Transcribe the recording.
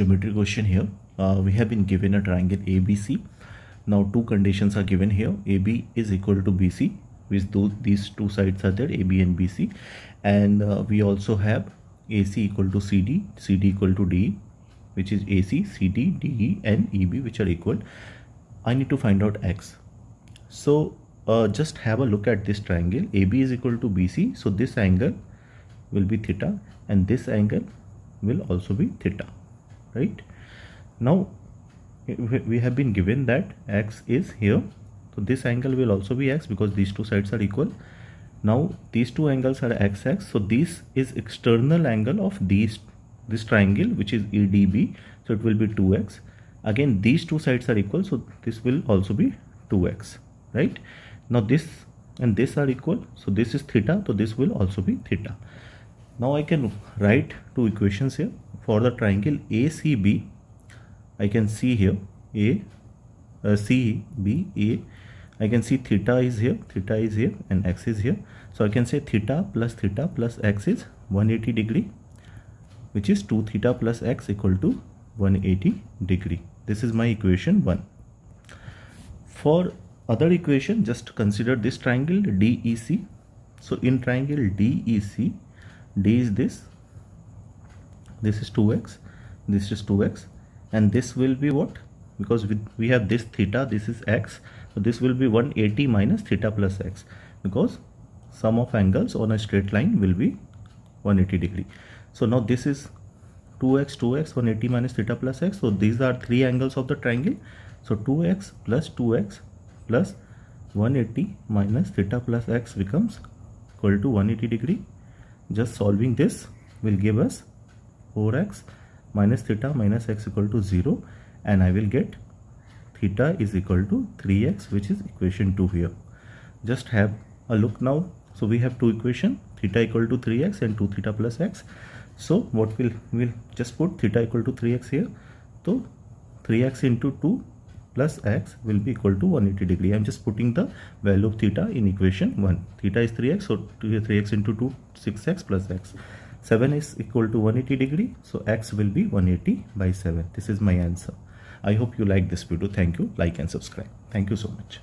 geometry question here. Uh, we have been given a triangle ABC. Now two conditions are given here. AB is equal to BC with those these two sides are there AB and BC and uh, we also have AC equal to CD, CD equal to DE which is AC, CD, DE and EB which are equal. I need to find out X. So uh, just have a look at this triangle AB is equal to BC so this angle will be theta and this angle will also be theta right now we have been given that x is here so this angle will also be x because these two sides are equal now these two angles are xx so this is external angle of these this triangle which is EDB so it will be 2x again these two sides are equal so this will also be 2x right now this and this are equal so this is theta so this will also be theta now I can write two equations here for the triangle ACB I can see here A uh, C B A I can see theta is here theta is here and x is here so I can say theta plus theta plus x is 180 degree which is 2 theta plus x equal to 180 degree this is my equation 1 for other equation just consider this triangle DEC so in triangle DEC d is this this is 2x this is 2x and this will be what because we, we have this theta this is x so this will be 180 minus theta plus x because sum of angles on a straight line will be 180 degree so now this is 2x 2x 180 minus theta plus x so these are three angles of the triangle so 2x plus 2x plus 180 minus theta plus x becomes equal to 180 degree just solving this will give us 4x minus theta minus x equal to 0 and I will get theta is equal to 3x which is equation 2 here just have a look now so we have two equation theta equal to 3x and 2 theta plus x so what will we will just put theta equal to 3x here so 3x into 2 plus x will be equal to 180 degree. I'm just putting the value of theta in equation 1. Theta is 3x, so 3x into 2, 6x plus x. 7 is equal to 180 degree, so x will be 180 by 7. This is my answer. I hope you like this video. Thank you. Like and subscribe. Thank you so much.